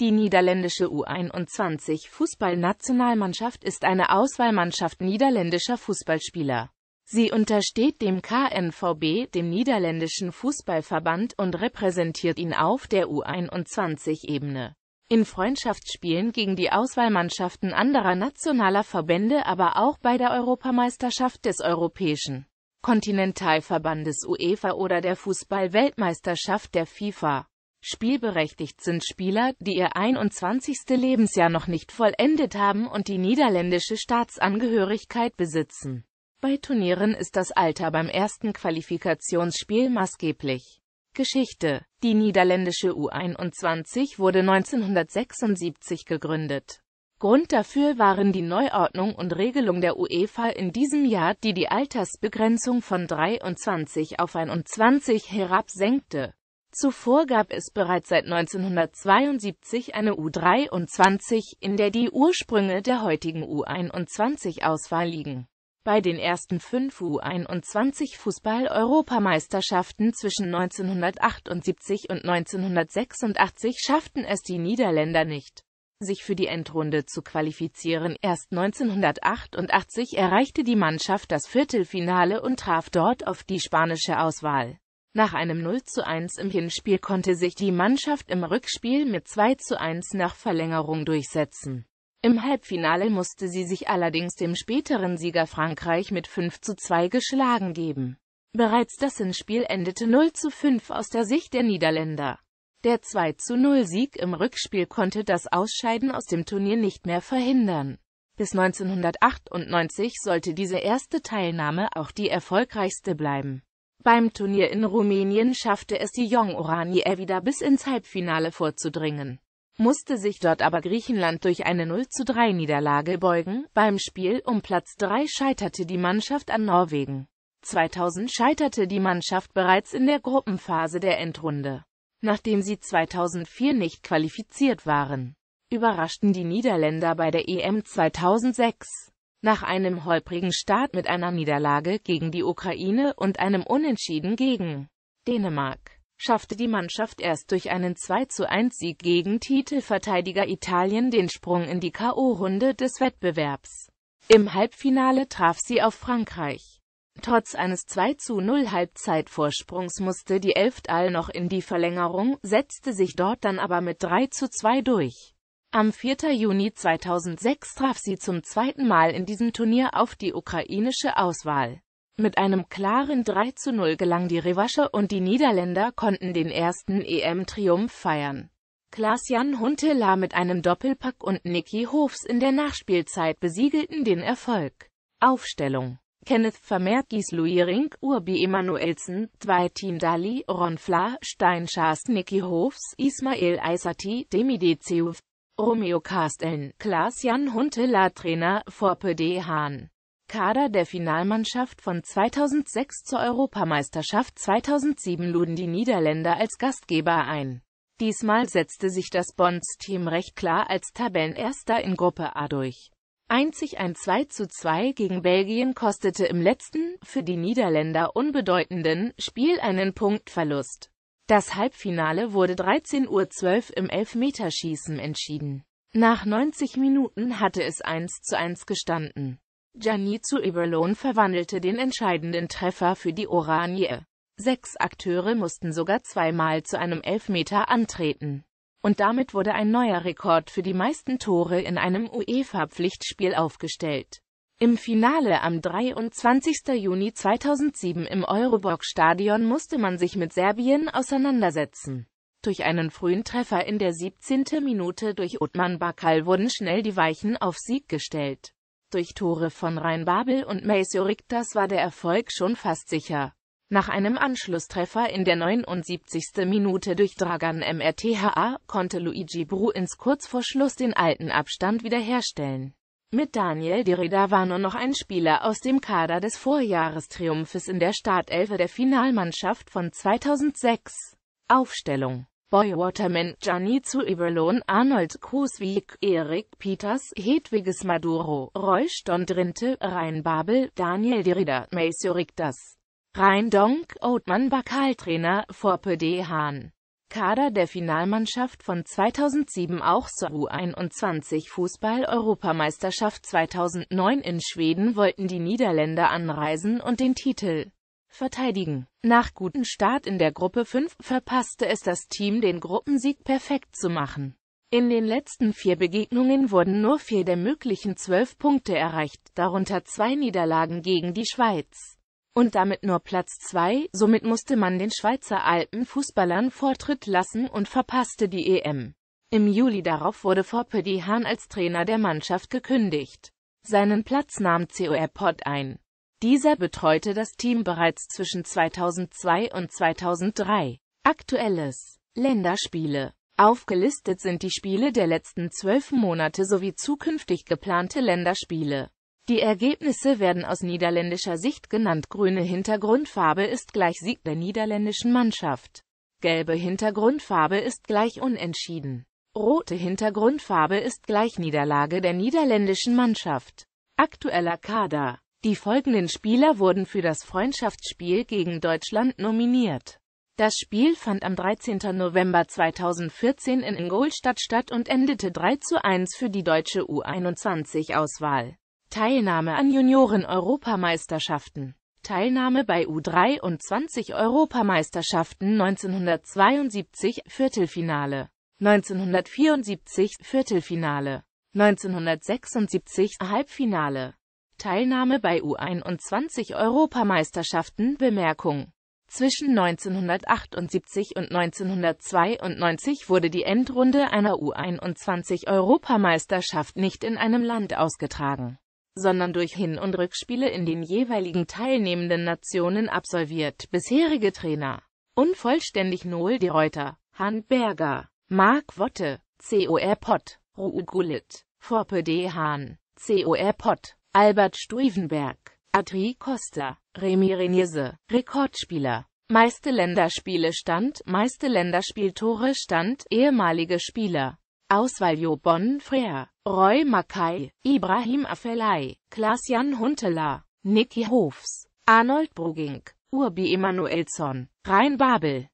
Die niederländische U21 Fußballnationalmannschaft ist eine Auswahlmannschaft niederländischer Fußballspieler. Sie untersteht dem KNVB, dem niederländischen Fußballverband, und repräsentiert ihn auf der U21-Ebene. In Freundschaftsspielen gegen die Auswahlmannschaften anderer nationaler Verbände, aber auch bei der Europameisterschaft des Europäischen Kontinentalverbandes UEFA oder der Fußball-Weltmeisterschaft der FIFA Spielberechtigt sind Spieler, die ihr 21. Lebensjahr noch nicht vollendet haben und die niederländische Staatsangehörigkeit besitzen. Bei Turnieren ist das Alter beim ersten Qualifikationsspiel maßgeblich. Geschichte Die niederländische U21 wurde 1976 gegründet. Grund dafür waren die Neuordnung und Regelung der UEFA in diesem Jahr, die die Altersbegrenzung von 23 auf 21 herabsenkte. Zuvor gab es bereits seit 1972 eine U23, in der die Ursprünge der heutigen U21-Auswahl liegen. Bei den ersten fünf U21-Fußball-Europameisterschaften zwischen 1978 und 1986 schafften es die Niederländer nicht, sich für die Endrunde zu qualifizieren. Erst 1988 erreichte die Mannschaft das Viertelfinale und traf dort auf die spanische Auswahl. Nach einem 0 zu 1 im Hinspiel konnte sich die Mannschaft im Rückspiel mit 2 zu 1 nach Verlängerung durchsetzen. Im Halbfinale musste sie sich allerdings dem späteren Sieger Frankreich mit 5 zu 2 geschlagen geben. Bereits das Hinspiel endete 0 zu 5 aus der Sicht der Niederländer. Der 2 zu 0 sieg im Rückspiel konnte das Ausscheiden aus dem Turnier nicht mehr verhindern. Bis 1998 sollte diese erste Teilnahme auch die erfolgreichste bleiben. Beim Turnier in Rumänien schaffte es die Young Oranie wieder bis ins Halbfinale vorzudringen, musste sich dort aber Griechenland durch eine 0 zu 3 Niederlage beugen. Beim Spiel um Platz 3 scheiterte die Mannschaft an Norwegen. 2000 scheiterte die Mannschaft bereits in der Gruppenphase der Endrunde. Nachdem sie 2004 nicht qualifiziert waren, überraschten die Niederländer bei der EM 2006. Nach einem holprigen Start mit einer Niederlage gegen die Ukraine und einem Unentschieden gegen Dänemark schaffte die Mannschaft erst durch einen 2-1-Sieg zu gegen Titelverteidiger Italien den Sprung in die K.O.-Runde des Wettbewerbs. Im Halbfinale traf sie auf Frankreich. Trotz eines 2-0 zu Halbzeitvorsprungs musste die Elftal noch in die Verlängerung, setzte sich dort dann aber mit 3-2 zu durch. Am 4. Juni 2006 traf sie zum zweiten Mal in diesem Turnier auf die ukrainische Auswahl. Mit einem klaren 3 zu 0 gelang die Rewasche und die Niederländer konnten den ersten EM-Triumph feiern. Klaas-Jan Huntela mit einem Doppelpack und Nicky Hofs in der Nachspielzeit besiegelten den Erfolg. Aufstellung Kenneth Vermeer, Gislouis Rink, Urbi Emanuelsen, Team Dali, Ron Fla, Stein Schaas, Nicky Hofs, Ismail Aysati, Demi Decev, Romeo Kasteln, Klaas-Jan Huntelaar Trainer, Vorpe D. Hahn. Kader der Finalmannschaft von 2006 zur Europameisterschaft 2007 luden die Niederländer als Gastgeber ein. Diesmal setzte sich das Bonds-Team recht klar als Tabellenerster in Gruppe A durch. Einzig ein 2 zu 2 gegen Belgien kostete im letzten, für die Niederländer unbedeutenden, Spiel einen Punktverlust. Das Halbfinale wurde 13.12 Uhr im Elfmeterschießen entschieden. Nach 90 Minuten hatte es 1 zu 1 gestanden. Gianizio Iberlohn verwandelte den entscheidenden Treffer für die Oranje. Sechs Akteure mussten sogar zweimal zu einem Elfmeter antreten. Und damit wurde ein neuer Rekord für die meisten Tore in einem UEFA-Pflichtspiel aufgestellt. Im Finale am 23. Juni 2007 im Euroborg-Stadion musste man sich mit Serbien auseinandersetzen. Durch einen frühen Treffer in der 17. Minute durch Otman Bakal wurden schnell die Weichen auf Sieg gestellt. Durch Tore von Rhein Babel und Maceo Riktas war der Erfolg schon fast sicher. Nach einem Anschlusstreffer in der 79. Minute durch Dragan MRTHA konnte Luigi Bruins kurz vor Schluss den alten Abstand wiederherstellen. Mit Daniel Derrida war nur noch ein Spieler aus dem Kader des Vorjahrestriumphes in der Startelfe der Finalmannschaft von 2006. Aufstellung Boy Waterman, Gianni zu Iberlohn, Arnold Kruswijk, Erik Peters, Hedwiges Maduro, Roy Stondrinte, Rhein Babel, Daniel Derrida, Maceo Richters, Rhein Donk, Othman Bakaltrainer, Vorpe D. Hahn. Kader der Finalmannschaft von 2007 auch zur U21 Fußball-Europameisterschaft 2009 in Schweden wollten die Niederländer anreisen und den Titel verteidigen. Nach gutem Start in der Gruppe 5 verpasste es das Team den Gruppensieg perfekt zu machen. In den letzten vier Begegnungen wurden nur vier der möglichen zwölf Punkte erreicht, darunter zwei Niederlagen gegen die Schweiz und damit nur Platz 2, somit musste man den Schweizer Alpen Fußballern Vortritt lassen und verpasste die EM. Im Juli darauf wurde Foppe Hahn als Trainer der Mannschaft gekündigt. Seinen Platz nahm COR Pott ein. Dieser betreute das Team bereits zwischen 2002 und 2003. Aktuelles Länderspiele Aufgelistet sind die Spiele der letzten zwölf Monate sowie zukünftig geplante Länderspiele. Die Ergebnisse werden aus niederländischer Sicht genannt. Grüne Hintergrundfarbe ist gleich Sieg der niederländischen Mannschaft. Gelbe Hintergrundfarbe ist gleich Unentschieden. Rote Hintergrundfarbe ist gleich Niederlage der niederländischen Mannschaft. Aktueller Kader. Die folgenden Spieler wurden für das Freundschaftsspiel gegen Deutschland nominiert. Das Spiel fand am 13. November 2014 in Ingolstadt statt und endete 3 zu 1 für die deutsche U21-Auswahl. Teilnahme an Junioren-Europameisterschaften Teilnahme bei U23-Europameisterschaften 1972 Viertelfinale 1974 Viertelfinale 1976 Halbfinale Teilnahme bei U21-Europameisterschaften Bemerkung zwischen 1978 und 1992 wurde die Endrunde einer U21-Europameisterschaft nicht in einem Land ausgetragen sondern durch Hin- und Rückspiele in den jeweiligen teilnehmenden Nationen absolviert. Bisherige Trainer Unvollständig Noel de Reuter, Han Berger, Mark Wotte, COR Pott, Ruud Gullit, Forpe de Hahn, COR Pott, Albert Stuivenberg, Adri Costa, Remy Reniese, Rekordspieler, meiste Länderspiele Stand, meiste Länderspieltore Stand, ehemalige Spieler, Auswahl Jo Bonn Frère, Roy Mackay, Ibrahim Afelay, Klaas-Jan Huntela, Nicky Hofs, Arnold Brugink, Urbi Emanuelsson, Rhein Babel